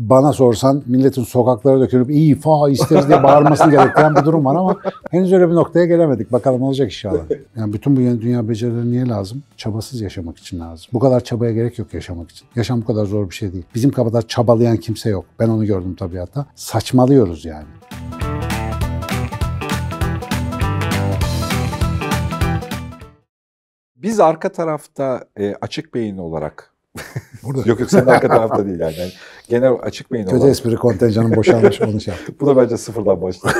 bana sorsan milletin sokaklara dökülüp iyi fa isteriz diye bağırmasını gerektiren bir durum var ama henüz öyle bir noktaya gelemedik. Bakalım olacak inşallah. Yani bütün bu yeni dünya becerileri niye lazım? Çabasız yaşamak için lazım. Bu kadar çabaya gerek yok yaşamak için. Yaşam bu kadar zor bir şey değil. Bizim kadar çabalayan kimse yok. Ben onu gördüm tabiatta. Saçmalıyoruz yani. Biz arka tarafta e, açık beyin olarak Burada. yok yok senin arka tarafta değil yani. yani genel açık beyin Kötü olan. espri kontenjanın boşalmış onu şey yaptık. Bu da bence sıfırdan başladı.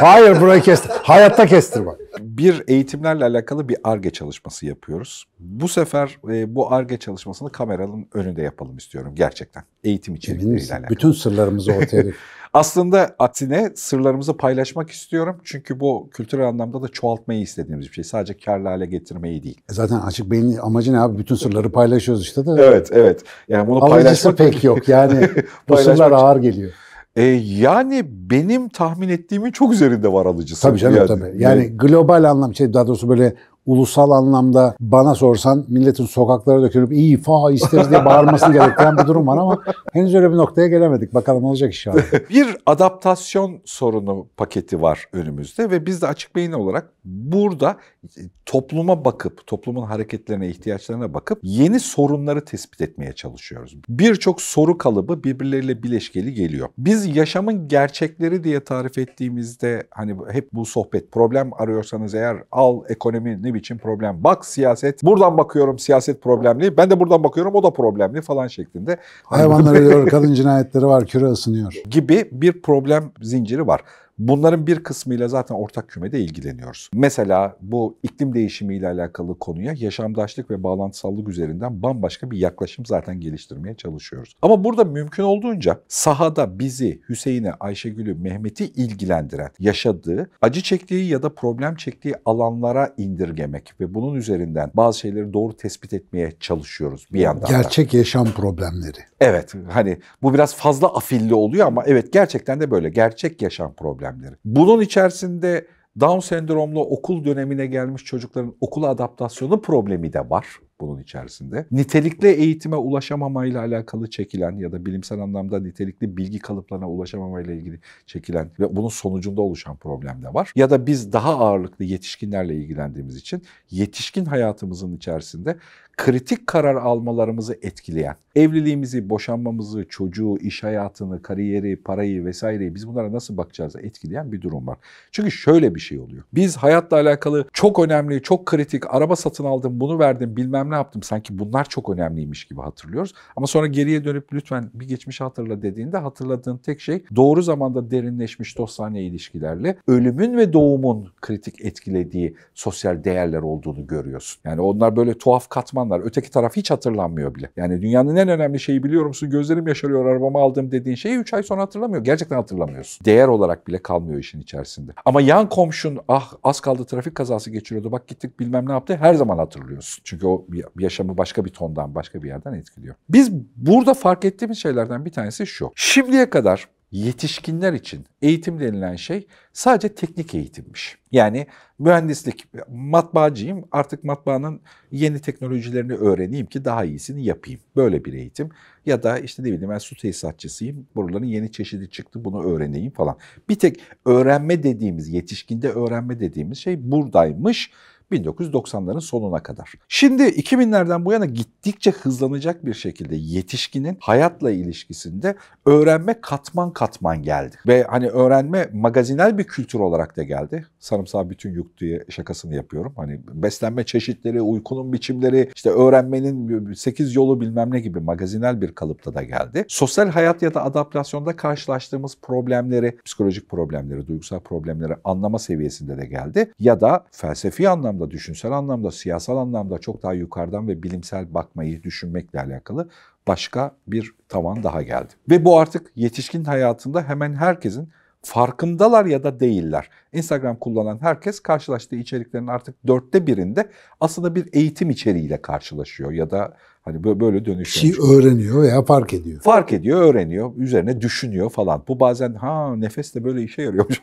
Hayır burayı kestir. Hayatta kestir bak. Bir eğitimlerle alakalı bir ARGE çalışması yapıyoruz. Bu sefer e, bu ARGE çalışmasını kameranın önünde yapalım istiyorum gerçekten. Eğitim içerikleriyle alakalı. Bütün sırlarımızı ortaya Aslında aksine sırlarımızı paylaşmak istiyorum. Çünkü bu kültürel anlamda da çoğaltmayı istediğimiz bir şey. Sadece karlı hale getirmeyi değil. E zaten açık beyin amacı ne abi? Bütün sırları paylaşıyoruz işte de. Evet, evet. Yani bunu Alıcısı paylaşmak... pek yok. Yani bu sırlar ağır geliyor. E, yani benim tahmin ettiğimin çok üzerinde var alıcısı. Tabii canım yani, tabii. Yani e, global anlam şey daha doğrusu böyle ulusal anlamda bana sorsan milletin sokaklara dökülüp iyi fa isteriz diye bağırmasını gerektiren bir durum var ama henüz öyle bir noktaya gelemedik. Bakalım olacak inşallah. bir adaptasyon sorunu paketi var önümüzde ve biz de açık beyin olarak Burada e, topluma bakıp, toplumun hareketlerine, ihtiyaçlarına bakıp yeni sorunları tespit etmeye çalışıyoruz. Birçok soru kalıbı birbirleriyle bileşkeli geliyor. Biz yaşamın gerçekleri diye tarif ettiğimizde hani hep bu sohbet problem arıyorsanız eğer al ekonomi ne biçim problem, bak siyaset, buradan bakıyorum siyaset problemli, ben de buradan bakıyorum o da problemli falan şeklinde. Hani Hayvanlar ölüyor, kadın cinayetleri var, küre ısınıyor. Gibi bir problem zinciri var. Bunların bir kısmıyla zaten ortak kümede ilgileniyoruz. Mesela bu iklim değişimi ile alakalı konuya yaşamdaşlık ve bağlantısallık üzerinden bambaşka bir yaklaşım zaten geliştirmeye çalışıyoruz. Ama burada mümkün olduğunca sahada bizi, Hüseyin'i, Ayşegül'ü, Mehmet'i ilgilendiren, yaşadığı, acı çektiği ya da problem çektiği alanlara indirgemek ve bunun üzerinden bazı şeyleri doğru tespit etmeye çalışıyoruz bir yandan. Gerçek da. yaşam problemleri. Evet hani bu biraz fazla afilli oluyor ama evet gerçekten de böyle gerçek yaşam problemi problemleri. Bunun içerisinde Down sendromlu okul dönemine gelmiş çocukların okula adaptasyonu problemi de var bunun içerisinde. Nitelikli eğitime ulaşamamayla alakalı çekilen ya da bilimsel anlamda nitelikli bilgi kalıplarına ulaşamamayla ilgili çekilen ve bunun sonucunda oluşan problem de var. Ya da biz daha ağırlıklı yetişkinlerle ilgilendiğimiz için yetişkin hayatımızın içerisinde kritik karar almalarımızı etkileyen, evliliğimizi, boşanmamızı, çocuğu, iş hayatını, kariyeri, parayı vesaireyi biz bunlara nasıl bakacağız etkileyen bir durum var. Çünkü şöyle bir şey oluyor. Biz hayatla alakalı çok önemli, çok kritik, araba satın aldım, bunu verdim, bilmem ne yaptım sanki bunlar çok önemliymiş gibi hatırlıyoruz. Ama sonra geriye dönüp lütfen bir geçmiş hatırla dediğinde hatırladığın tek şey doğru zamanda derinleşmiş dostane ilişkilerle ölümün ve doğumun kritik etkilediği sosyal değerler olduğunu görüyorsun. Yani onlar böyle tuhaf katman insanlar. Öteki taraf hiç hatırlanmıyor bile. Yani dünyanın en önemli şeyi biliyor musun? Gözlerim yaşarıyor arabamı aldım dediğin şeyi 3 ay sonra hatırlamıyor. Gerçekten hatırlamıyorsun. Değer olarak bile kalmıyor işin içerisinde. Ama yan komşun ah az kaldı trafik kazası geçiriyordu bak gittik bilmem ne yaptı her zaman hatırlıyorsun. Çünkü o yaşamı başka bir tondan başka bir yerden etkiliyor. Biz burada fark ettiğimiz şeylerden bir tanesi şu. Şimdiye kadar yetişkinler için eğitim denilen şey sadece teknik eğitimmiş. Yani mühendislik, matbaacıyım artık matbaanın yeni teknolojilerini öğreneyim ki daha iyisini yapayım. Böyle bir eğitim. Ya da işte ne bileyim ben su tesisatçısıyım, buraların yeni çeşidi çıktı bunu öğreneyim falan. Bir tek öğrenme dediğimiz, yetişkinde öğrenme dediğimiz şey buradaymış 1990'ların sonuna kadar. Şimdi 2000'lerden bu yana gittikçe hızlanacak bir şekilde yetişkinin hayatla ilişkisinde öğrenme katman katman geldi. Ve hani öğrenme magazinel bir kültür olarak da geldi sarımsağı bütün yut diye şakasını yapıyorum. Hani beslenme çeşitleri, uykunun biçimleri, işte öğrenmenin 8 yolu bilmem ne gibi magazinel bir kalıpta da geldi. Sosyal hayat ya da adaptasyonda karşılaştığımız problemleri, psikolojik problemleri, duygusal problemleri anlama seviyesinde de geldi. Ya da felsefi anlamda, düşünsel anlamda, siyasal anlamda çok daha yukarıdan ve bilimsel bakmayı düşünmekle alakalı başka bir tavan daha geldi. Ve bu artık yetişkin hayatında hemen herkesin farkındalar ya da değiller. Instagram kullanan herkes karşılaştığı içeriklerin artık dörtte birinde aslında bir eğitim içeriğiyle karşılaşıyor ya da Hani böyle dönüşüyor. Şey öğreniyor veya fark ediyor. Fark ediyor, öğreniyor, üzerine düşünüyor falan. Bu bazen ha nefes de böyle işe yarıyormuş.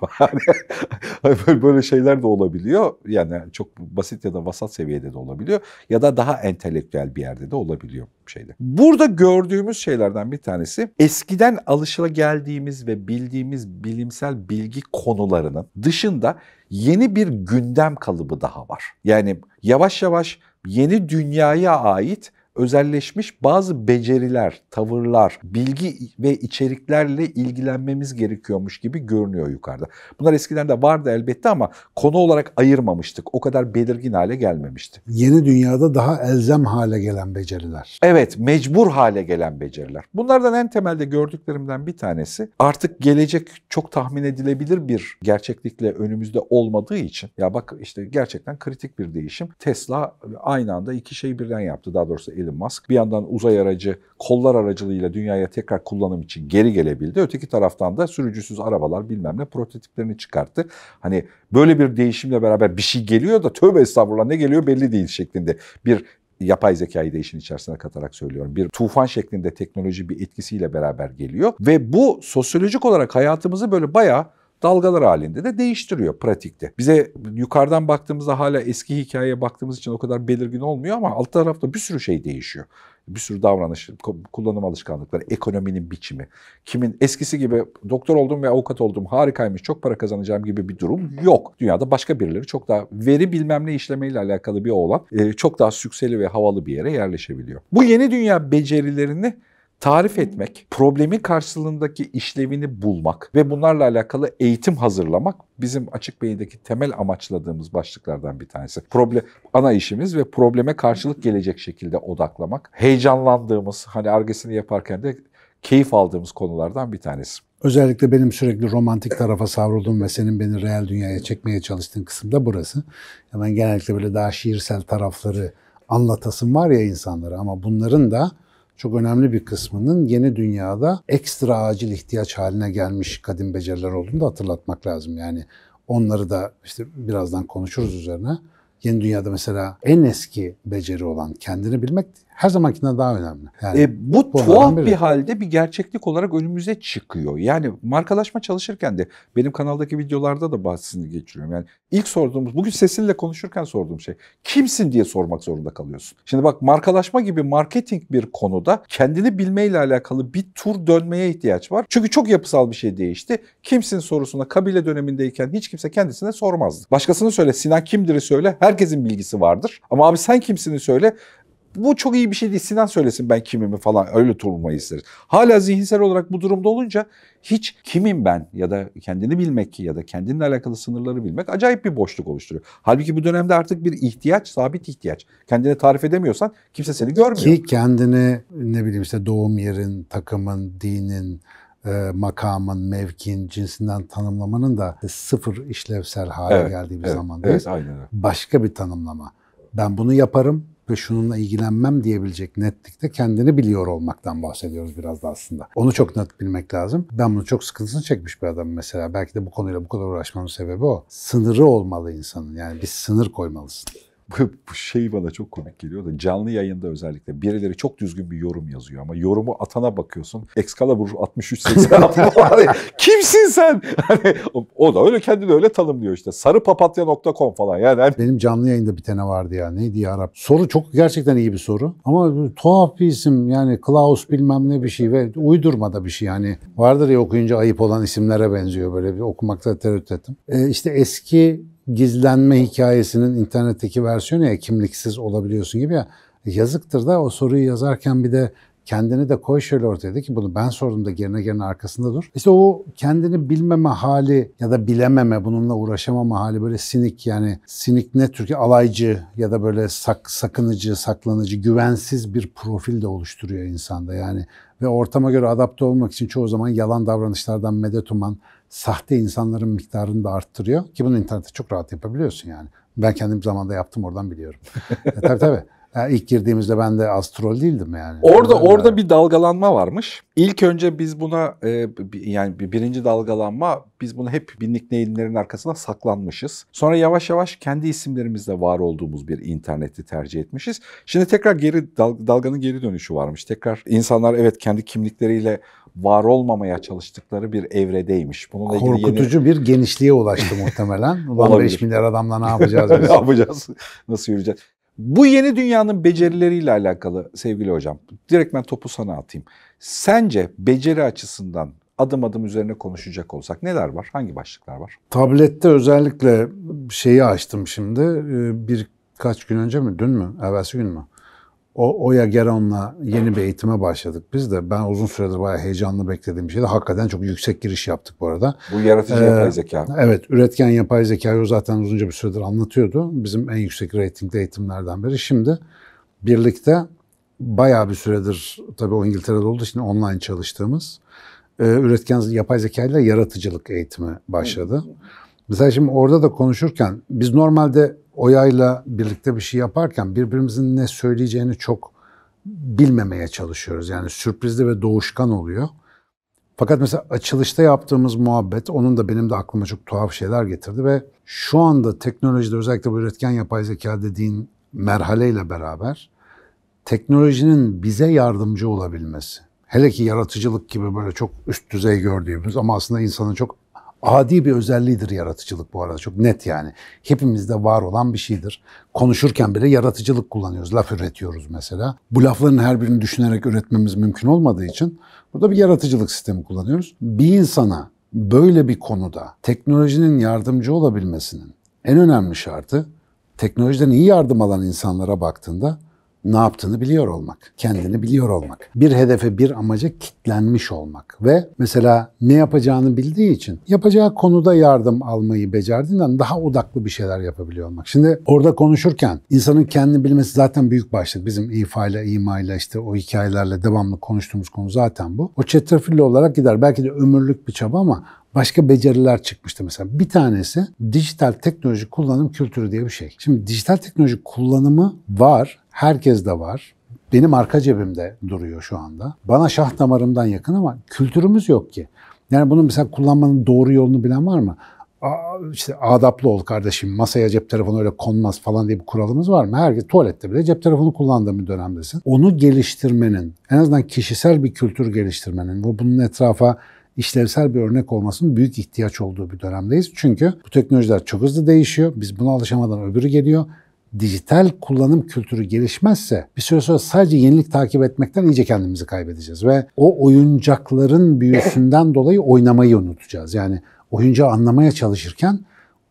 böyle şeyler de olabiliyor. Yani çok basit ya da vasat seviyede de olabiliyor. Ya da daha entelektüel bir yerde de olabiliyor şeyde. Burada gördüğümüz şeylerden bir tanesi eskiden alışılageldiğimiz ve bildiğimiz bilimsel bilgi konularının dışında yeni bir gündem kalıbı daha var. Yani yavaş yavaş yeni dünyaya ait özelleşmiş bazı beceriler, tavırlar, bilgi ve içeriklerle ilgilenmemiz gerekiyormuş gibi görünüyor yukarıda. Bunlar eskiden de vardı elbette ama konu olarak ayırmamıştık. O kadar belirgin hale gelmemişti. Yeni dünyada daha elzem hale gelen beceriler. Evet, mecbur hale gelen beceriler. Bunlardan en temelde gördüklerimden bir tanesi artık gelecek çok tahmin edilebilir bir gerçeklikle önümüzde olmadığı için ya bak işte gerçekten kritik bir değişim. Tesla aynı anda iki şey birden yaptı. Daha doğrusu Elon Musk bir yandan uzay aracı kollar aracılığıyla dünyaya tekrar kullanım için geri gelebildi. Öteki taraftan da sürücüsüz arabalar bilmem ne prototiplerini çıkarttı. Hani böyle bir değişimle beraber bir şey geliyor da tövbe estağfurullah ne geliyor belli değil şeklinde bir yapay zekayı da işin içerisine katarak söylüyorum. Bir tufan şeklinde teknoloji bir etkisiyle beraber geliyor ve bu sosyolojik olarak hayatımızı böyle bayağı dalgalar halinde de değiştiriyor pratikte. Bize yukarıdan baktığımızda hala eski hikayeye baktığımız için o kadar belirgin olmuyor ama alt tarafta bir sürü şey değişiyor. Bir sürü davranış, kullanım alışkanlıkları, ekonominin biçimi. Kimin eskisi gibi doktor oldum ve avukat oldum harikaymış çok para kazanacağım gibi bir durum yok. Dünyada başka birileri çok daha veri bilmem ne işlemeyle alakalı bir oğlan e, çok daha sükseli ve havalı bir yere yerleşebiliyor. Bu yeni dünya becerilerini tarif etmek, problemin karşılığındaki işlevini bulmak ve bunlarla alakalı eğitim hazırlamak bizim açık beyindeki temel amaçladığımız başlıklardan bir tanesi. Problem ana işimiz ve probleme karşılık gelecek şekilde odaklamak. Heyecanlandığımız, hani argesini yaparken de keyif aldığımız konulardan bir tanesi. Özellikle benim sürekli romantik tarafa savruldum ve senin beni real dünyaya çekmeye çalıştığın kısım da burası. Ben genellikle böyle daha şiirsel tarafları anlatasın var ya insanlara ama bunların da çok önemli bir kısmının yeni dünyada ekstra acil ihtiyaç haline gelmiş kadim beceriler olduğunu da hatırlatmak lazım. Yani onları da işte birazdan konuşuruz üzerine. Yeni dünyada mesela en eski beceri olan kendini bilmek her zamankinden daha önemli. Yani e, bu tuhaf bir halde bir gerçeklik olarak önümüze çıkıyor. Yani markalaşma çalışırken de benim kanaldaki videolarda da bahsini geçiriyorum. Yani ilk sorduğumuz, bugün sesinle konuşurken sorduğum şey kimsin diye sormak zorunda kalıyorsun. Şimdi bak markalaşma gibi marketing bir konuda kendini bilmeyle alakalı bir tur dönmeye ihtiyaç var. Çünkü çok yapısal bir şey değişti. Kimsin sorusuna kabile dönemindeyken hiç kimse kendisine sormazdı. Başkasını söyle Sinan kimdir'i söyle herkesin bilgisi vardır. Ama abi sen kimsini söyle bu çok iyi bir şey değil. Sinan söylesin ben kimimi falan öyle turulmayı isteriz. Hala zihinsel olarak bu durumda olunca hiç kimim ben ya da kendini bilmek ya da kendinle alakalı sınırları bilmek acayip bir boşluk oluşturuyor. Halbuki bu dönemde artık bir ihtiyaç, sabit ihtiyaç. Kendini tarif edemiyorsan kimse seni görmüyor. Ki kendini ne bileyim işte doğum yerin, takımın, dinin, e, makamın, mevkin, cinsinden tanımlamanın da sıfır işlevsel hale evet, geldiği bir evet, zamandayız. Evet, Başka bir tanımlama. Ben bunu yaparım, ve şununla ilgilenmem diyebilecek netlikte kendini biliyor olmaktan bahsediyoruz biraz da aslında. Onu çok net bilmek lazım. Ben bunu çok sıkıntısını çekmiş bir adam mesela. Belki de bu konuyla bu kadar uğraşmanın sebebi o. Sınırı olmalı insanın. Yani bir sınır koymalısın bu şey bana çok komik geliyor da canlı yayında özellikle birileri çok düzgün bir yorum yazıyor ama yorumu atana bakıyorsun Excalibur 63 86 hani kimsin sen? Hani, o da öyle kendini öyle tanımlıyor işte sarıpapatya.com falan yani. Hani... Benim canlı yayında bir tane vardı ya neydi ya Arap? Soru çok gerçekten iyi bir soru ama tuhaf bir isim yani Klaus bilmem ne bir şey ve uydurma da bir şey yani vardır ya okuyunca ayıp olan isimlere benziyor böyle bir okumakta tereddüt ettim. Ee, işte eski gizlenme hikayesinin internetteki versiyonu ya kimliksiz olabiliyorsun gibi ya yazıktır da o soruyu yazarken bir de kendini de koy şöyle ortaya de ki bunu ben sordum da gerine gerine arkasında dur. İşte o kendini bilmeme hali ya da bilememe bununla uğraşamama hali böyle sinik yani sinik ne Türkiye alaycı ya da böyle sak, sakınıcı, saklanıcı, güvensiz bir profil de oluşturuyor insanda yani. Ve ortama göre adapte olmak için çoğu zaman yalan davranışlardan medet uman, sahte insanların miktarını da arttırıyor. Ki bunu internette çok rahat yapabiliyorsun yani. Ben kendim zamanda yaptım oradan biliyorum. e, tabii tabii. Yani e, ilk girdiğimizde ben de astrol değildim yani. Orada ben orada bir dalgalanma varmış. İlk önce biz buna e, yani birinci dalgalanma biz bunu hep binlik neyinlerin arkasına saklanmışız. Sonra yavaş yavaş kendi isimlerimizle var olduğumuz bir interneti tercih etmişiz. Şimdi tekrar geri dal, dalganın geri dönüşü varmış. Tekrar insanlar evet kendi kimlikleriyle var olmamaya çalıştıkları bir evredeymiş. Bununla Korkutucu yeni... bir genişliğe ulaştı muhtemelen. Ulan 5 milyar adamla ne yapacağız? ne yapacağız? Nasıl yürüyeceğiz? Bu yeni dünyanın becerileriyle alakalı sevgili hocam. Direkt ben topu sana atayım. Sence beceri açısından adım adım üzerine konuşacak olsak neler var? Hangi başlıklar var? Tablette özellikle şeyi açtım şimdi. Ee, bir kaç gün önce mi? Dün mü? Evvelsi gün mü? O Oya Geron'la yeni bir eğitime başladık biz de. Ben uzun süredir bayağı heyecanlı beklediğim bir şeydi. Hakikaten çok yüksek giriş yaptık bu arada. Bu yaratıcı ee, yapay zeka. Evet, üretken yapay zekayı zaten uzunca bir süredir anlatıyordu. Bizim en yüksek reytingli eğitimlerden biri. Şimdi birlikte bayağı bir süredir tabii o İngiltere'de oldu. Şimdi online çalıştığımız e, üretken yapay zekayla yaratıcılık eğitimi başladı. Evet. Mesela şimdi orada da konuşurken biz normalde Oya'yla birlikte bir şey yaparken birbirimizin ne söyleyeceğini çok bilmemeye çalışıyoruz. Yani sürprizli ve doğuşkan oluyor. Fakat mesela açılışta yaptığımız muhabbet onun da benim de aklıma çok tuhaf şeyler getirdi ve şu anda teknolojide özellikle bu üretken yapay zeka dediğin merhaleyle beraber teknolojinin bize yardımcı olabilmesi. Hele ki yaratıcılık gibi böyle çok üst düzey gördüğümüz ama aslında insanın çok adi bir özelliğidir yaratıcılık bu arada. Çok net yani. Hepimizde var olan bir şeydir. Konuşurken bile yaratıcılık kullanıyoruz. Laf üretiyoruz mesela. Bu lafların her birini düşünerek üretmemiz mümkün olmadığı için burada bir yaratıcılık sistemi kullanıyoruz. Bir insana böyle bir konuda teknolojinin yardımcı olabilmesinin en önemli şartı teknolojiden iyi yardım alan insanlara baktığında ne yaptığını biliyor olmak, kendini biliyor olmak. Bir hedefe, bir amaca kitlenmiş olmak ve mesela ne yapacağını bildiği için yapacağı konuda yardım almayı becerdiğinden hani daha odaklı bir şeyler yapabiliyor olmak. Şimdi orada konuşurken insanın kendini bilmesi zaten büyük başlık. Bizim ifa ile, ima ile işte o hikayelerle devamlı konuştuğumuz konu zaten bu. O çetrefilli olarak gider. Belki de ömürlük bir çaba ama başka beceriler çıkmıştı mesela. Bir tanesi dijital teknoloji kullanım kültürü diye bir şey. Şimdi dijital teknoloji kullanımı var herkes de var. Benim arka cebimde duruyor şu anda. Bana şah damarımdan yakın ama kültürümüz yok ki. Yani bunu mesela kullanmanın doğru yolunu bilen var mı? İşte adaplı ol kardeşim masaya cep telefonu öyle konmaz falan diye bir kuralımız var mı? Herkes tuvalette bile cep telefonu kullandığın bir dönemdesin. Onu geliştirmenin en azından kişisel bir kültür geliştirmenin ve bunun etrafa işlevsel bir örnek olmasının büyük ihtiyaç olduğu bir dönemdeyiz. Çünkü bu teknolojiler çok hızlı değişiyor. Biz buna alışamadan öbürü geliyor dijital kullanım kültürü gelişmezse bir süre sonra sadece yenilik takip etmekten iyice kendimizi kaybedeceğiz ve o oyuncakların büyüsünden dolayı oynamayı unutacağız. Yani oyuncağı anlamaya çalışırken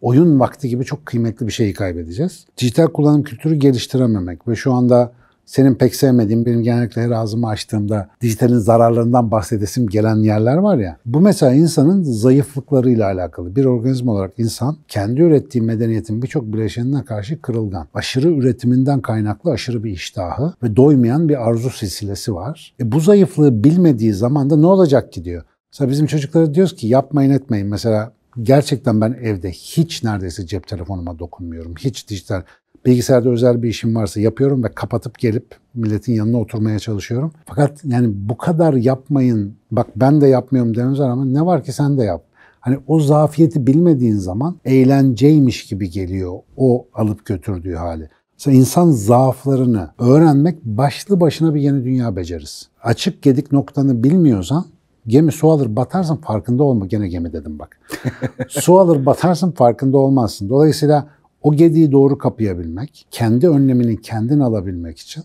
oyun vakti gibi çok kıymetli bir şeyi kaybedeceğiz. Dijital kullanım kültürü geliştirememek ve şu anda senin pek sevmediğin, benim genellikle her ağzımı açtığımda dijitalin zararlarından bahsedesim gelen yerler var ya. Bu mesela insanın zayıflıklarıyla alakalı. Bir organizma olarak insan kendi ürettiği medeniyetin birçok bileşenine karşı kırılgan. Aşırı üretiminden kaynaklı aşırı bir iştahı ve doymayan bir arzu silsilesi var. E bu zayıflığı bilmediği zaman da ne olacak ki diyor. Mesela bizim çocuklara diyoruz ki yapmayın etmeyin. Mesela gerçekten ben evde hiç neredeyse cep telefonuma dokunmuyorum. Hiç dijital Bilgisayarda özel bir işim varsa yapıyorum ve kapatıp gelip milletin yanına oturmaya çalışıyorum. Fakat yani bu kadar yapmayın, bak ben de yapmıyorum dememize rağmen ne var ki sen de yap. Hani o zafiyeti bilmediğin zaman eğlenceymiş gibi geliyor o alıp götürdüğü hali. Mesela insan zaaflarını öğrenmek başlı başına bir yeni dünya becerisi. Açık gedik noktanı bilmiyorsan gemi su alır batarsın farkında olma. Gene gemi dedim bak. su alır batarsın farkında olmazsın. Dolayısıyla o gediği doğru kapayabilmek, kendi önlemini kendin alabilmek için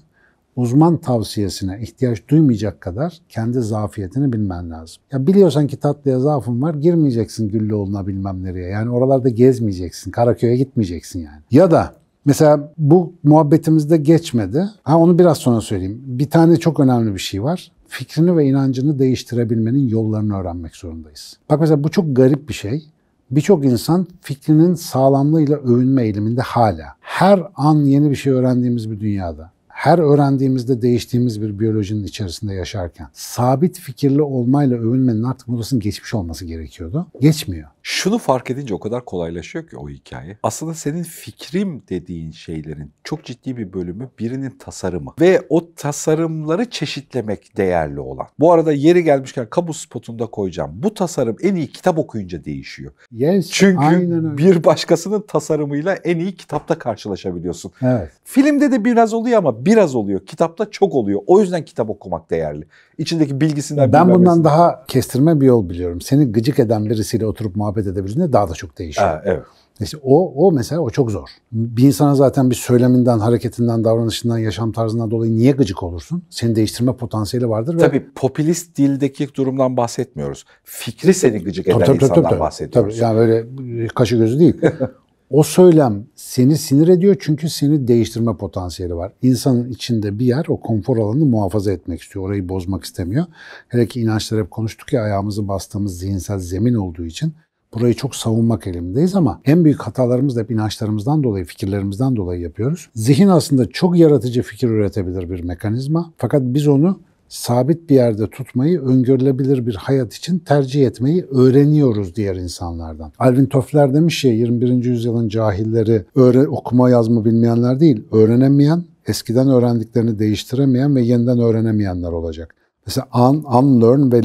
uzman tavsiyesine ihtiyaç duymayacak kadar kendi zafiyetini bilmen lazım. Ya biliyorsan ki tatlıya zaafın var, girmeyeceksin Güllüoğlu'na bilmem nereye. Yani oralarda gezmeyeceksin, Karaköy'e gitmeyeceksin yani. Ya da mesela bu muhabbetimizde geçmedi. Ha onu biraz sonra söyleyeyim. Bir tane çok önemli bir şey var. Fikrini ve inancını değiştirebilmenin yollarını öğrenmek zorundayız. Bak mesela bu çok garip bir şey. Birçok insan fikrinin sağlamlığıyla övünme eğiliminde hala. Her an yeni bir şey öğrendiğimiz bir dünyada her öğrendiğimizde değiştiğimiz bir biyolojinin içerisinde yaşarken sabit fikirli olmayla övünmenin artık modasının geçmiş olması gerekiyordu. Geçmiyor. Şunu fark edince o kadar kolaylaşıyor ki o hikaye. Aslında senin fikrim dediğin şeylerin çok ciddi bir bölümü birinin tasarımı ve o tasarımları çeşitlemek değerli olan. Bu arada yeri gelmişken kamu spotunda koyacağım. Bu tasarım en iyi kitap okuyunca değişiyor. Yes, Çünkü bir başkasının tasarımıyla en iyi kitapta karşılaşabiliyorsun. Evet. Filmde de biraz oluyor ama bir biraz oluyor. Kitapta çok oluyor. O yüzden kitap okumak değerli. İçindeki bilgisinden Ben bundan vermesinden. daha kestirme bir yol biliyorum. Seni gıcık eden birisiyle oturup muhabbet edebildiğinde daha da çok değişiyor. Ha, evet. İşte o, o mesela o çok zor. Bir insana zaten bir söyleminden, hareketinden, davranışından, yaşam tarzından dolayı niye gıcık olursun? Seni değiştirme potansiyeli vardır. Ve... Tabii popülist dildeki durumdan bahsetmiyoruz. Fikri seni gıcık eden tabii, tabii, insandan tabii, tabii, bahsediyoruz. Tabii yani böyle kaşı gözü değil. o söylem seni sinir ediyor çünkü seni değiştirme potansiyeli var. İnsanın içinde bir yer o konfor alanını muhafaza etmek istiyor. Orayı bozmak istemiyor. Hele ki inançları hep konuştuk ya ayağımızı bastığımız zihinsel zemin olduğu için burayı çok savunmak elimdeyiz ama en büyük hatalarımız da hep inançlarımızdan dolayı, fikirlerimizden dolayı yapıyoruz. Zihin aslında çok yaratıcı fikir üretebilir bir mekanizma fakat biz onu sabit bir yerde tutmayı öngörülebilir bir hayat için tercih etmeyi öğreniyoruz diğer insanlardan. Alvin Toffler demiş ya 21. yüzyılın cahilleri öğre, okuma yazma bilmeyenler değil, öğrenemeyen, eskiden öğrendiklerini değiştiremeyen ve yeniden öğrenemeyenler olacak. Mesela un, unlearn ve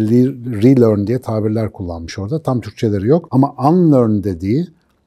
relearn diye tabirler kullanmış orada. Tam Türkçeleri yok ama unlearn dediği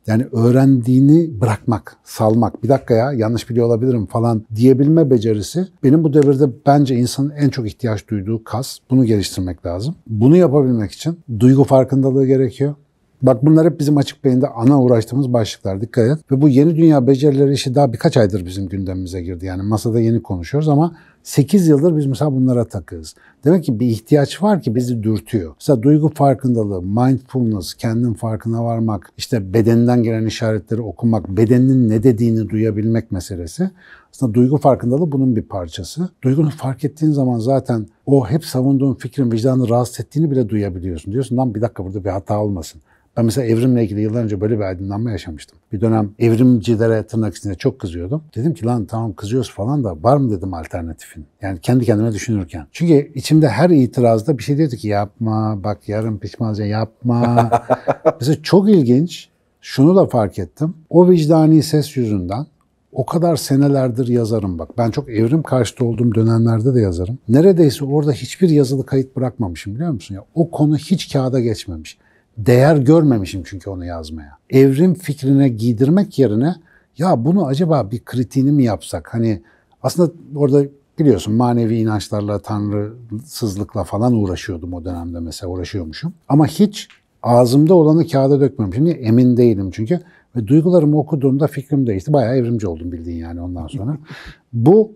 yani öğrendiğini bırakmak, salmak, bir dakika ya yanlış biliyor olabilirim falan diyebilme becerisi benim bu devirde bence insanın en çok ihtiyaç duyduğu kas. Bunu geliştirmek lazım. Bunu yapabilmek için duygu farkındalığı gerekiyor. Bak bunlar hep bizim açık beyinde ana uğraştığımız başlıklar dikkat et. Ve bu yeni dünya becerileri işi daha birkaç aydır bizim gündemimize girdi. Yani masada yeni konuşuyoruz ama 8 yıldır biz mesela bunlara takığız. Demek ki bir ihtiyaç var ki bizi dürtüyor. Mesela duygu farkındalığı, mindfulness, kendin farkına varmak, işte bedeninden gelen işaretleri okumak, bedenin ne dediğini duyabilmek meselesi. Aslında duygu farkındalığı bunun bir parçası. Duygunu fark ettiğin zaman zaten o hep savunduğun fikrin vicdanı rahatsız ettiğini bile duyabiliyorsun. Diyorsun lan bir dakika burada bir hata olmasın. Ben mesela evrimle ilgili yıllar önce böyle bir aydınlanma yaşamıştım. Bir dönem evrimcilere tırnak içinde çok kızıyordum. Dedim ki lan tamam kızıyoruz falan da var mı dedim alternatifin. Yani kendi kendime düşünürken. Çünkü içimde her itirazda bir şey diyordu ki yapma bak yarın pişmanca yapma. mesela çok ilginç şunu da fark ettim. O vicdani ses yüzünden o kadar senelerdir yazarım bak. Ben çok evrim karşıtı olduğum dönemlerde de yazarım. Neredeyse orada hiçbir yazılı kayıt bırakmamışım biliyor musun? Ya o konu hiç kağıda geçmemiş değer görmemişim çünkü onu yazmaya. Evrim fikrine giydirmek yerine ya bunu acaba bir kritiğini mi yapsak? Hani aslında orada biliyorsun manevi inançlarla, tanrısızlıkla falan uğraşıyordum o dönemde mesela uğraşıyormuşum. Ama hiç ağzımda olanı kağıda dökmüyorum. Şimdi emin değilim çünkü. Ve duygularımı okuduğumda fikrim değişti. Bayağı evrimci oldum bildiğin yani ondan sonra. Bu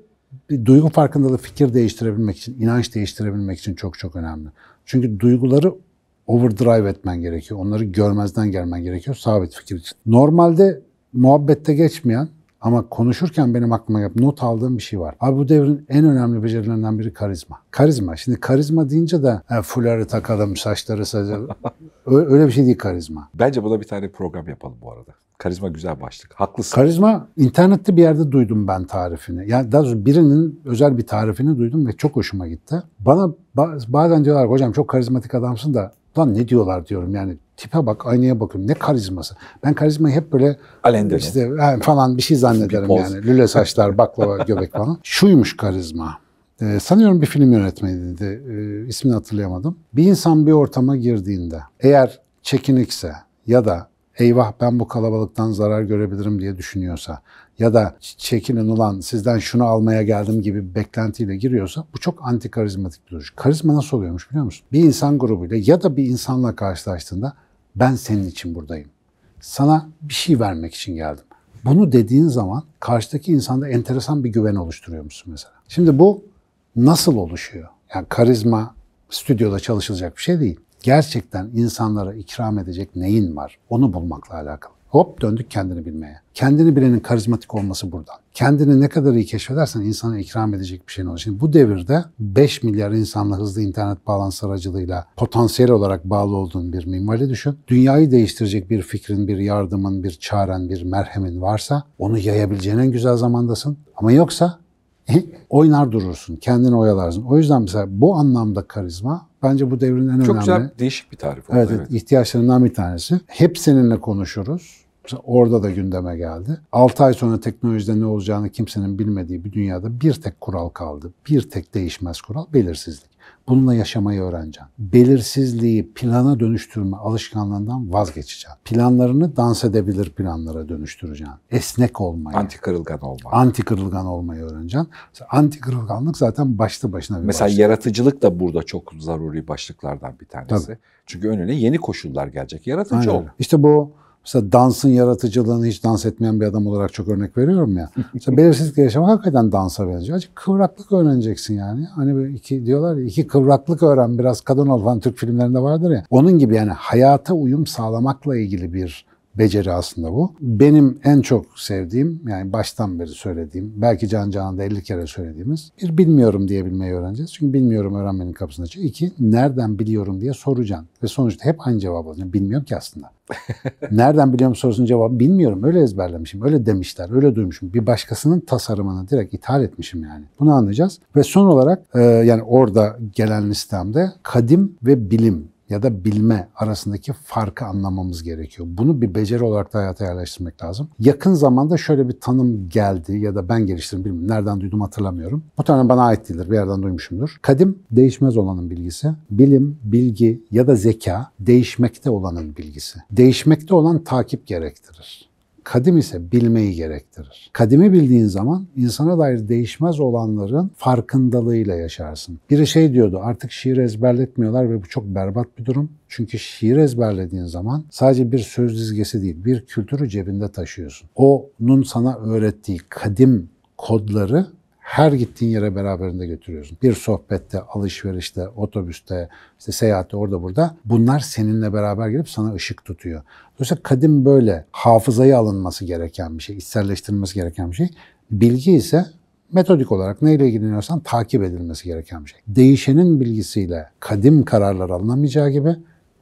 bir duygu farkındalığı fikir değiştirebilmek için, inanç değiştirebilmek için çok çok önemli. Çünkü duyguları overdrive etmen gerekiyor. Onları görmezden gelmen gerekiyor sabit fikir için. Normalde muhabbette geçmeyen ama konuşurken benim aklıma yap not aldığım bir şey var. Abi bu devrin en önemli becerilerinden biri karizma. Karizma. Şimdi karizma deyince de e, fuları takalım, saçları saçalım. Öyle bir şey değil karizma. Bence buna bir tane program yapalım bu arada. Karizma güzel başlık. Haklısın. Karizma internette bir yerde duydum ben tarifini. Yani daha doğrusu birinin özel bir tarifini duydum ve çok hoşuma gitti. Bana bazen diyorlar hocam çok karizmatik adamsın da Lan ne diyorlar diyorum yani tipe bak aynaya bakıyorum ne karizması. Ben karizmayı hep böyle Alendeli. işte falan bir şey zannederim bir yani. Lüle saçlar, baklava, göbek falan. Şuymuş karizma. Ee, sanıyorum bir film yönetmeniydi. Ee, ismini hatırlayamadım. Bir insan bir ortama girdiğinde eğer çekinikse ya da eyvah ben bu kalabalıktan zarar görebilirim diye düşünüyorsa ya da çekinin ulan sizden şunu almaya geldim gibi bir beklentiyle giriyorsa bu çok antikarizmatik bir duruş. Karizma nasıl oluyormuş biliyor musun? Bir insan grubuyla ya da bir insanla karşılaştığında ben senin için buradayım. Sana bir şey vermek için geldim. Bunu dediğin zaman karşıdaki insanda enteresan bir güven oluşturuyor musun mesela? Şimdi bu nasıl oluşuyor? Yani karizma stüdyoda çalışılacak bir şey değil. Gerçekten insanlara ikram edecek neyin var? Onu bulmakla alakalı. Hop döndük kendini bilmeye. Kendini bilenin karizmatik olması buradan. Kendini ne kadar iyi keşfedersen insana ikram edecek bir şey olur. Şimdi bu devirde 5 milyar insanla hızlı internet bağlantısı aracılığıyla potansiyel olarak bağlı olduğun bir mimari düşün. Dünyayı değiştirecek bir fikrin, bir yardımın, bir çaren, bir merhemin varsa onu yayabileceğin en güzel zamandasın. Ama yoksa oynar durursun, kendini oyalarsın. O yüzden mesela bu anlamda karizma bence bu devrin en Çok önemli. Çok güzel, değişik bir tarif oldu. Evet, evet, ihtiyaçlarından bir tanesi. Hep seninle konuşuruz Orada da gündeme geldi. 6 ay sonra teknolojide ne olacağını kimsenin bilmediği bir dünyada bir tek kural kaldı. Bir tek değişmez kural belirsizlik. Bununla yaşamayı öğreneceğim. Belirsizliği plana dönüştürme alışkanlığından vazgeçeceğim. Planlarını dans edebilir planlara dönüştüreceğim. Esnek olmayı. Anti kırılgan olmayı. Anti kırılgan olmayı öğreneceğim. anti kırılganlık zaten başlı başına bir Mesela başlık. yaratıcılık da burada çok zaruri başlıklardan bir tanesi. Tabii. Çünkü önüne yeni koşullar gelecek. Yaratıcı Aynen. ol. İşte bu Mesela dansın yaratıcılığını hiç dans etmeyen bir adam olarak çok örnek veriyorum ya. Mesela belirsizlikle yaşamak hakikaten dansa benziyor. Acık kıvraklık öğreneceksin yani. Hani bir iki diyorlar ya, iki kıvraklık öğren biraz kadın ol falan Türk filmlerinde vardır ya. Onun gibi yani hayata uyum sağlamakla ilgili bir beceri aslında bu. Benim en çok sevdiğim yani baştan beri söylediğim belki can canında 50 kere söylediğimiz bir bilmiyorum diyebilmeyi öğreneceğiz. Çünkü bilmiyorum öğrenmenin kapısını açıyor. İki nereden biliyorum diye soracaksın. Ve sonuçta hep aynı cevap alacaksın. Bilmiyorum ki aslında. nereden biliyorum sorusunun cevabı bilmiyorum. Öyle ezberlemişim, öyle demişler, öyle duymuşum. Bir başkasının tasarımını direkt ithal etmişim yani. Bunu anlayacağız. Ve son olarak e, yani orada gelen listemde kadim ve bilim ya da bilme arasındaki farkı anlamamız gerekiyor. Bunu bir beceri olarak da hayata yerleştirmek lazım. Yakın zamanda şöyle bir tanım geldi ya da ben geliştirdim bilmiyorum. Nereden duydum hatırlamıyorum. Bu tanım bana ait değildir. Bir yerden duymuşumdur. Kadim değişmez olanın bilgisi. Bilim, bilgi ya da zeka değişmekte olanın bilgisi. Değişmekte olan takip gerektirir. Kadim ise bilmeyi gerektirir. Kadimi bildiğin zaman insana dair değişmez olanların farkındalığıyla yaşarsın. Biri şey diyordu artık şiir ezberletmiyorlar ve bu çok berbat bir durum. Çünkü şiir ezberlediğin zaman sadece bir söz dizgesi değil bir kültürü cebinde taşıyorsun. Onun sana öğrettiği kadim kodları her gittiğin yere beraberinde götürüyorsun. Bir sohbette, alışverişte, otobüste, işte seyahatte orada burada. Bunlar seninle beraber gelip sana ışık tutuyor. Dolayısıyla kadim böyle hafızaya alınması gereken bir şey, içselleştirilmesi gereken bir şey. Bilgi ise metodik olarak neyle ilgileniyorsan takip edilmesi gereken bir şey. Değişenin bilgisiyle kadim kararlar alınamayacağı gibi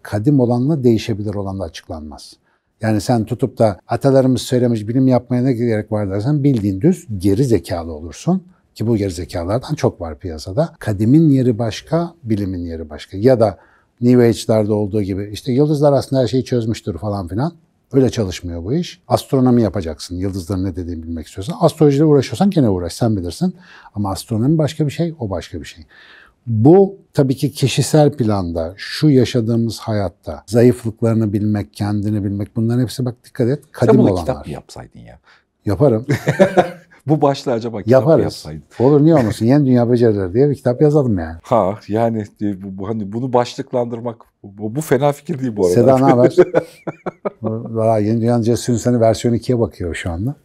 kadim olanla değişebilir olan da açıklanmaz. Yani sen tutup da atalarımız söylemiş bilim yapmaya ne gerek var dersen bildiğin düz geri zekalı olursun ki bu geri zekalardan çok var piyasada. Kadimin yeri başka, bilimin yeri başka. Ya da New Age'larda olduğu gibi işte yıldızlar aslında her şeyi çözmüştür falan filan. Öyle çalışmıyor bu iş. Astronomi yapacaksın. Yıldızların ne dediğini bilmek istiyorsan. Astrolojiyle uğraşıyorsan gene uğraş. Sen bilirsin. Ama astronomi başka bir şey, o başka bir şey. Bu tabii ki kişisel planda, şu yaşadığımız hayatta zayıflıklarını bilmek, kendini bilmek bunların hepsi bak dikkat et kadim Sen bunu kitap mı yapsaydın ya? Yaparım. Bu başlığa acaba kitap Yaparız. yapsaydın. Olur niye olmasın? Yeni Dünya Becerileri diye bir kitap yazalım yani. Ha yani e, bu, hani bunu başlıklandırmak bu, bu fena fikir değil bu arada. Seda ne haber? daha Yeni Dünya seni versiyon 2'ye bakıyor şu anda.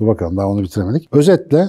Dur bakalım daha onu bitiremedik. Özetle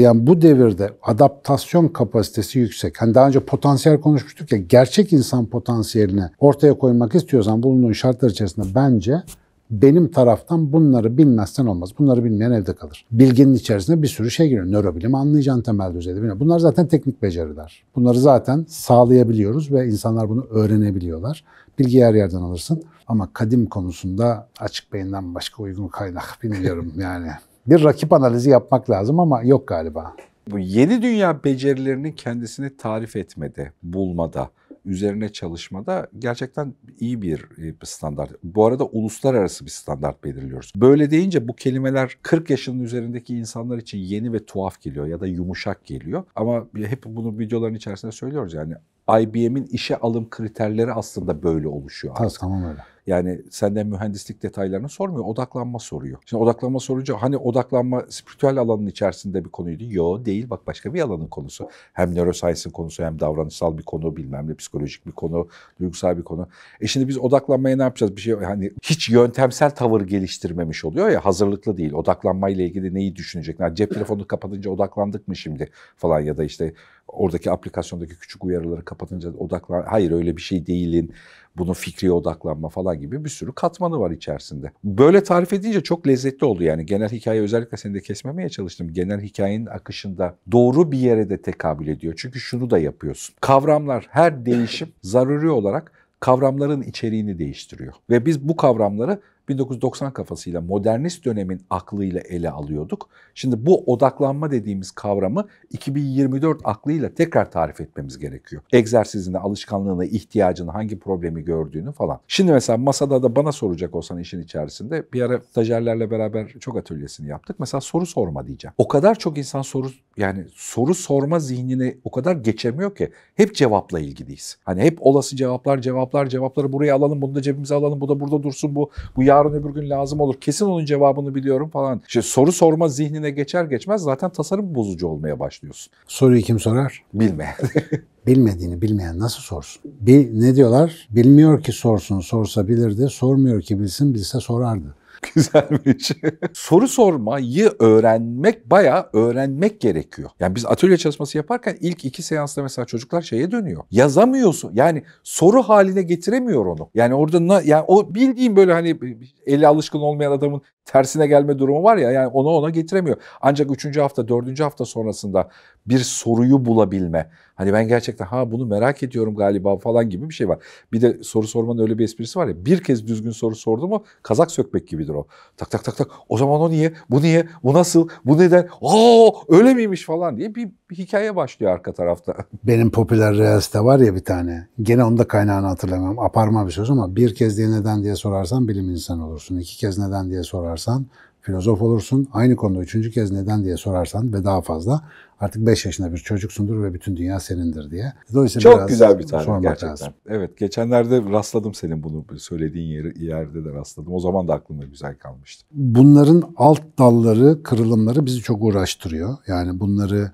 yani bu devirde adaptasyon kapasitesi yüksek. Hani daha önce potansiyel konuşmuştuk ya gerçek insan potansiyelini ortaya koymak istiyorsan bulunduğun şartlar içerisinde bence benim taraftan bunları bilmezsen olmaz. Bunları bilmeyen evde kalır. Bilginin içerisinde bir sürü şey giriyor. Nörobilim anlayacaksın temel düzeyde. Bunlar zaten teknik beceriler. Bunları zaten sağlayabiliyoruz ve insanlar bunu öğrenebiliyorlar. Bilgi her yerden alırsın. Ama kadim konusunda açık beyinden başka uygun kaynak bilmiyorum yani bir rakip analizi yapmak lazım ama yok galiba. Bu yeni dünya becerilerini kendisini tarif etmede, bulmada, üzerine çalışmada gerçekten iyi e, bir standart. Bu arada uluslararası bir standart belirliyoruz. Böyle deyince bu kelimeler 40 yaşının üzerindeki insanlar için yeni ve tuhaf geliyor ya da yumuşak geliyor. Ama hep bunu videoların içerisinde söylüyoruz yani IBM'in işe alım kriterleri aslında böyle oluşuyor. Artık. Tamam öyle. Yani senden mühendislik detaylarını sormuyor, odaklanma soruyor. Şimdi odaklanma sorunca hani odaklanma spiritüel alanın içerisinde bir konuydu. Yo değil bak başka bir alanın konusu. Hem neuroscience'ın konusu hem davranışsal bir konu bilmem ne psikolojik bir konu, duygusal bir konu. E şimdi biz odaklanmaya ne yapacağız? Bir şey hani hiç yöntemsel tavır geliştirmemiş oluyor ya hazırlıklı değil. Odaklanmayla ilgili neyi düşünecek? Yani cep telefonu kapatınca odaklandık mı şimdi falan ya da işte oradaki aplikasyondaki küçük uyarıları kapatınca odaklan... Hayır öyle bir şey değilin, bunun fikri odaklanma falan gibi bir sürü katmanı var içerisinde. Böyle tarif edince çok lezzetli oldu yani. Genel hikaye özellikle seni de kesmemeye çalıştım. Genel hikayenin akışında doğru bir yere de tekabül ediyor. Çünkü şunu da yapıyorsun. Kavramlar her değişim zaruri olarak kavramların içeriğini değiştiriyor. Ve biz bu kavramları 1990 kafasıyla modernist dönemin aklıyla ele alıyorduk. Şimdi bu odaklanma dediğimiz kavramı 2024 aklıyla tekrar tarif etmemiz gerekiyor. Egzersizini, alışkanlığını, ihtiyacını, hangi problemi gördüğünü falan. Şimdi mesela masada da bana soracak olsan işin içerisinde bir ara stajyerlerle beraber çok atölyesini yaptık. Mesela soru sorma diyeceğim. O kadar çok insan soru yani soru sorma zihnini o kadar geçemiyor ki hep cevapla ilgiliyiz. Hani hep olası cevaplar, cevaplar, cevapları buraya alalım, bunu da cebimize alalım, bu da burada dursun, bu bu yarın öbür gün lazım olur. Kesin onun cevabını biliyorum falan. İşte soru sorma zihnine geçer geçmez zaten tasarım bozucu olmaya başlıyorsun. Soruyu kim sorar? Bilmeyen. Bilmediğini bilmeyen nasıl sorsun? Bil, ne diyorlar? Bilmiyor ki sorsun, sorsa bilirdi. Sormuyor ki bilsin, bilse sorardı. Güzelmiş. Soru sormayı öğrenmek bayağı öğrenmek gerekiyor. Yani biz atölye çalışması yaparken ilk iki seansta mesela çocuklar şeye dönüyor. Yazamıyorsun. Yani soru haline getiremiyor onu. Yani orada na, yani o bildiğim böyle hani eli alışkın olmayan adamın tersine gelme durumu var ya yani ona ona getiremiyor. Ancak üçüncü hafta, dördüncü hafta sonrasında bir soruyu bulabilme, Hani ben gerçekten ha bunu merak ediyorum galiba falan gibi bir şey var. Bir de soru sormanın öyle bir esprisi var ya bir kez düzgün soru sordu mu kazak sökmek gibidir o. Tak tak tak tak o zaman o niye bu niye bu nasıl bu neden aa öyle miymiş falan diye bir, bir hikaye başlıyor arka tarafta. Benim popüler realiste var ya bir tane gene onda kaynağını hatırlamam aparma bir söz ama bir kez diye neden diye sorarsan bilim insanı olursun. İki kez neden diye sorarsan filozof olursun. Aynı konuda üçüncü kez neden diye sorarsan ve daha fazla artık 5 yaşında bir çocuksundur ve bütün dünya senindir diye. Dolayısıyla Çok biraz güzel bir tane gerçekten. Lazım. Evet geçenlerde rastladım senin bunu söylediğin yeri, yerde de rastladım. O zaman da aklımda güzel kalmıştı. Bunların alt dalları, kırılımları bizi çok uğraştırıyor. Yani bunları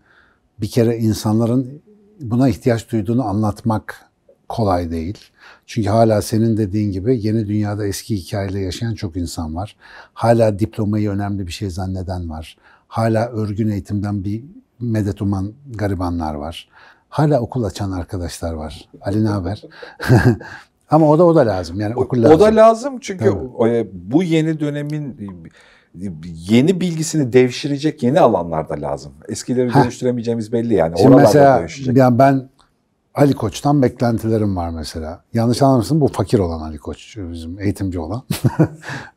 bir kere insanların buna ihtiyaç duyduğunu anlatmak kolay değil. Çünkü hala senin dediğin gibi yeni dünyada eski hikayeyle yaşayan çok insan var. Hala diplomayı önemli bir şey zanneden var. Hala örgün eğitimden bir medet uman garibanlar var. Hala okul açan arkadaşlar var. Ali ne haber? Ama o da o da lazım. Yani okul lazım. O da lazım çünkü Tabii. E, bu yeni dönemin e, yeni bilgisini devşirecek yeni alanlarda lazım. Eskileri Heh. dönüştüremeyeceğimiz belli yani. Şimdi mesela yani ben Ali Koç'tan beklentilerim var mesela. Yanlış anlamışsın bu fakir olan Ali Koç bizim eğitimci olan.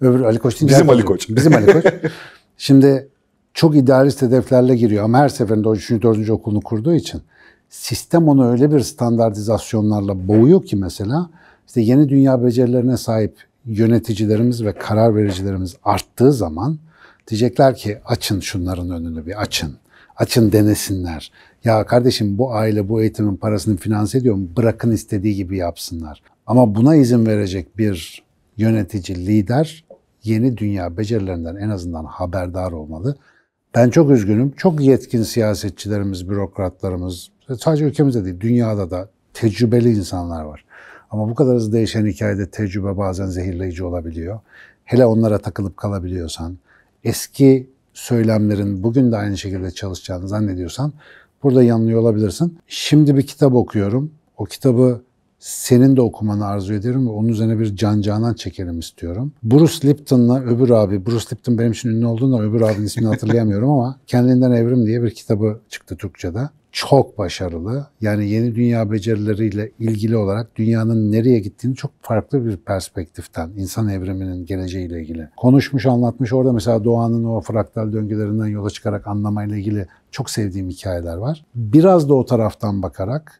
Öbür Ali Koç değil. Bizim Ali Koç. Bizim Ali Koç. Şimdi çok idealist hedeflerle giriyor ama her seferinde o 3. 4. okulunu kurduğu için sistem onu öyle bir standartizasyonlarla boğuyor ki mesela işte yeni dünya becerilerine sahip yöneticilerimiz ve karar vericilerimiz arttığı zaman diyecekler ki açın şunların önünü bir açın. Açın denesinler. Ya kardeşim bu aile bu eğitimin parasını finanse ediyor mu? Bırakın istediği gibi yapsınlar. Ama buna izin verecek bir yönetici, lider yeni dünya becerilerinden en azından haberdar olmalı. Ben çok üzgünüm. Çok yetkin siyasetçilerimiz, bürokratlarımız, sadece ülkemizde değil, dünyada da tecrübeli insanlar var. Ama bu kadar hızlı değişen hikayede tecrübe bazen zehirleyici olabiliyor. Hele onlara takılıp kalabiliyorsan, eski söylemlerin bugün de aynı şekilde çalışacağını zannediyorsan Burada yanılıyor olabilirsin. Şimdi bir kitap okuyorum. O kitabı senin de okumanı arzu ediyorum ve onun üzerine bir can canan çekelim istiyorum. Bruce Lipton'la öbür abi, Bruce Lipton benim için ünlü olduğunda öbür abinin ismini hatırlayamıyorum ama Kendinden Evrim diye bir kitabı çıktı Türkçe'de çok başarılı. Yani yeni dünya becerileriyle ilgili olarak dünyanın nereye gittiğini çok farklı bir perspektiften, insan evriminin geleceğiyle ilgili konuşmuş, anlatmış. Orada mesela doğanın o fraktal döngülerinden yola çıkarak anlamayla ilgili çok sevdiğim hikayeler var. Biraz da o taraftan bakarak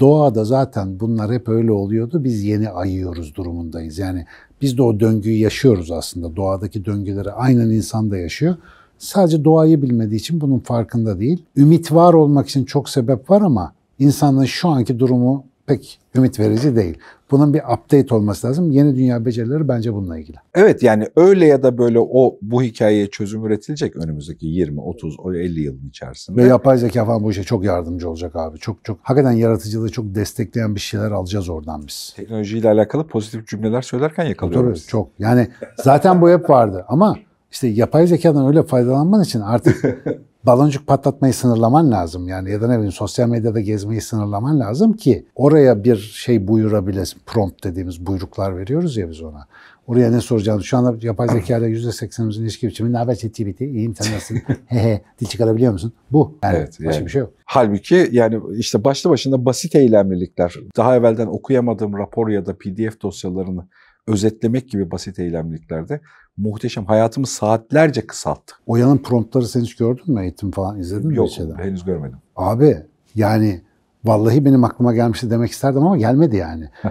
doğada zaten bunlar hep öyle oluyordu. Biz yeni ayıyoruz durumundayız. Yani biz de o döngüyü yaşıyoruz aslında. Doğadaki döngüleri aynen insan da yaşıyor. Sadece doğayı bilmediği için bunun farkında değil. Ümit var olmak için çok sebep var ama insanların şu anki durumu pek ümit verici değil. Bunun bir update olması lazım. Yeni dünya becerileri bence bununla ilgili. Evet yani öyle ya da böyle o bu hikayeye çözüm üretilecek önümüzdeki 20, 30, 50 yılın içerisinde. Ve yapay zeka falan bu işe çok yardımcı olacak abi. Çok çok hakikaten yaratıcılığı çok destekleyen bir şeyler alacağız oradan biz. Teknolojiyle alakalı pozitif cümleler söylerken yakalıyoruz. Tabii çok. Yani zaten bu hep vardı ama işte yapay zekadan öyle faydalanman için artık baloncuk patlatmayı sınırlaman lazım. Yani ya da ne bileyim sosyal medyada gezmeyi sınırlaman lazım ki oraya bir şey buyurabilesin. Prompt dediğimiz buyruklar veriyoruz ya biz ona. Oraya ne soracağını şu anda yapay zeka ile %80'imizin ilişki biçimi ne haber ChatGPT iyiyim sen nasılsın he he dil çıkarabiliyor musun? Bu. Yani evet, başka yani. bir şey yok. Halbuki yani işte başlı başında basit eylemlilikler. Daha evvelden okuyamadığım rapor ya da pdf dosyalarını özetlemek gibi basit eylemliklerde muhteşem. Hayatımı saatlerce kısalttı. Oya'nın promptları sen hiç gördün mü? Eğitim falan izledin mi? Yok şeyden? henüz görmedim. Abi yani vallahi benim aklıma gelmişti demek isterdim ama gelmedi yani.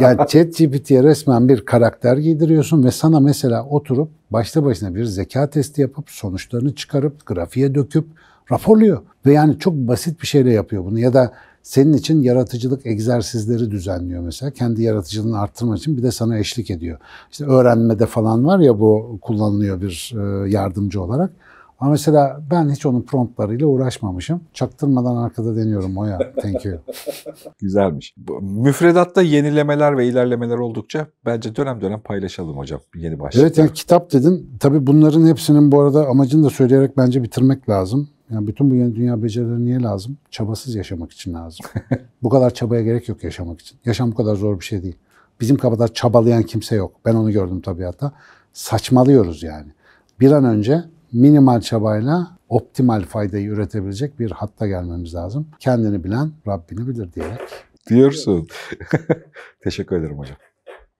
yani chat GPT'ye resmen bir karakter giydiriyorsun ve sana mesela oturup başta başına bir zeka testi yapıp sonuçlarını çıkarıp grafiğe döküp raporluyor. Ve yani çok basit bir şeyle yapıyor bunu ya da senin için yaratıcılık egzersizleri düzenliyor mesela. Kendi yaratıcılığını arttırmak için bir de sana eşlik ediyor. İşte öğrenmede falan var ya bu kullanılıyor bir e, yardımcı olarak. Ama mesela ben hiç onun promptlarıyla uğraşmamışım. Çaktırmadan arkada deniyorum o ya. Thank you. Güzelmiş. Müfredatta yenilemeler ve ilerlemeler oldukça bence dönem dönem paylaşalım hocam yeni başlıkları. Evet yani kitap dedin. Tabii bunların hepsinin bu arada amacını da söyleyerek bence bitirmek lazım. Yani bütün bu yeni dünya becerileri niye lazım? Çabasız yaşamak için lazım. bu kadar çabaya gerek yok yaşamak için. Yaşam bu kadar zor bir şey değil. Bizim kadar çabalayan kimse yok. Ben onu gördüm tabiatta. Saçmalıyoruz yani. Bir an önce minimal çabayla optimal faydayı üretebilecek bir hatta gelmemiz lazım. Kendini bilen Rabbini bilir diyerek. Diyorsun. Teşekkür ederim hocam.